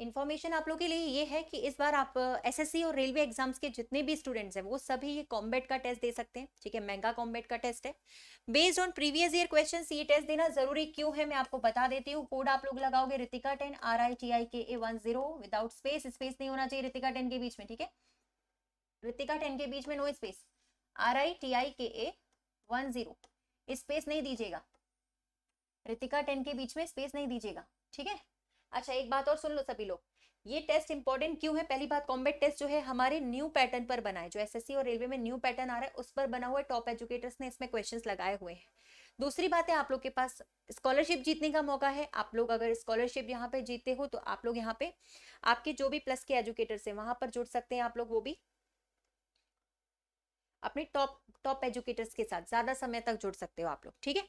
information आप लोगों के लिए ये है कि इस बार आप एसएससी uh, और रेलवे एग्जाम्स के जितने भी स्टूडेंट्स हैं वो सभी ये कॉम्बेट का टेस्ट दे सकते हैं ठीक है महंगा कॉम्बेट का टेस्ट है based on previous year question ये टेस्ट देना जरूरी क्यों है मैं आपको बता देती हूँ कोड आप लोग लगाओगे Ritika ten R I T I K A one zero without space space नहीं होना चाहिए रितिका टेन के बीच में ठीक है रितिका टेन के बीच में no space R I T I K A one zero space नहीं दीजिएगा रितिका टेन के बीच में स्पेस नहीं दीजिएगा ठीक है अच्छा एक बात और सुन लो सभी लोग ये टेस्ट इंपॉर्टेंट क्यों है पहली बात कॉम्बेट टेस्ट जो है हमारे न्यू पैटर्न पर बना है जो एसएससी और रेलवे में न्यू पैटर्न आ रहा है उस पर बना हुआ है टॉप एजुकेटर्स ने इसमें क्वेश्चंस लगाए हुए हैं दूसरी बात है आप लोग के पास स्कॉलरशिप जीतने का मौका है आप लोग अगर स्कॉलरशिप यहाँ पे जीते हो तो आप लोग यहाँ पे आपके जो भी प्लस के एजुकेटर्स है वहां पर जुड़ सकते हैं आप लोग वो भी अपने टॉप टॉप एजुकेटर्स के साथ ज्यादा समय तक जुड़ सकते हो आप लोग ठीक है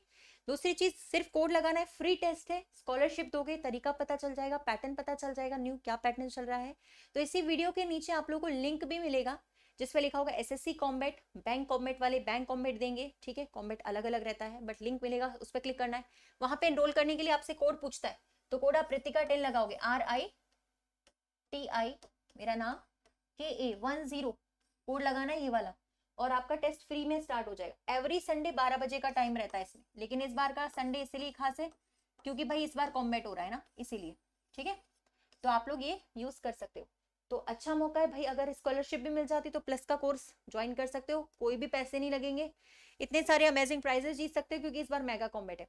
दूसरी चीज सिर्फ कोड लगाना है फ्री टेस्ट है स्कॉलरशिप दोगे तरीका पता चल जाएगा पैटर्न पता चल जाएगा न्यू क्या पैटर्न चल रहा है तो इसी वीडियो के नीचे आप लोग को लिंक भी मिलेगा जिस जिसपे लिखा होगा एसएससी कॉम्बेट बैंक कॉम्बेट वाले बैंक कॉम्बेट देंगे ठीक है कॉम्बेट अलग अलग रहता है बट लिंक मिलेगा उस पर क्लिक करना है वहां पे एनरोल करने के लिए आपसे कोड पूछता है तो कोड आप प्रतिका टेन लगाओगे आर आई टी आई मेरा नाम के ए वन जीरो कोड लगाना है ये वाला और आपका टेस्ट फ्री में स्टार्ट हो जाएगा एवरी संडे बारह बजे का टाइम रहता है इसमें लेकिन इस बार का संडे इसीलिए खास है क्योंकि भाई इस बार कॉम्बेट हो रहा है ना इसीलिए ठीक है तो आप लोग ये यूज कर सकते हो तो अच्छा मौका है भाई अगर स्कॉलरशिप भी मिल जाती तो प्लस का कोर्स ज्वाइन कर सकते हो कोई भी पैसे नहीं लगेंगे इतने सारे अमेजिंग प्राइजेस जीत सकते हो क्योंकि इस बार मेगा कॉम्बेट है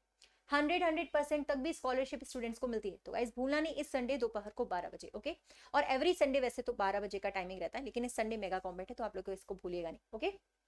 हंड्रेड हंड्रेड परसेंट तक भी स्कॉलरशिप स्टूडेंट्स को मिलती है तो गाइज भूलना नहीं इस संडे दोपहर को बारह बजे ओके और एवरी संडे वैसे तो बारह बजे का टाइमिंग रहता है लेकिन इस संडे मेगा कॉम्बेट है तो आप लोग इसको भूलिएगा नहीं ओके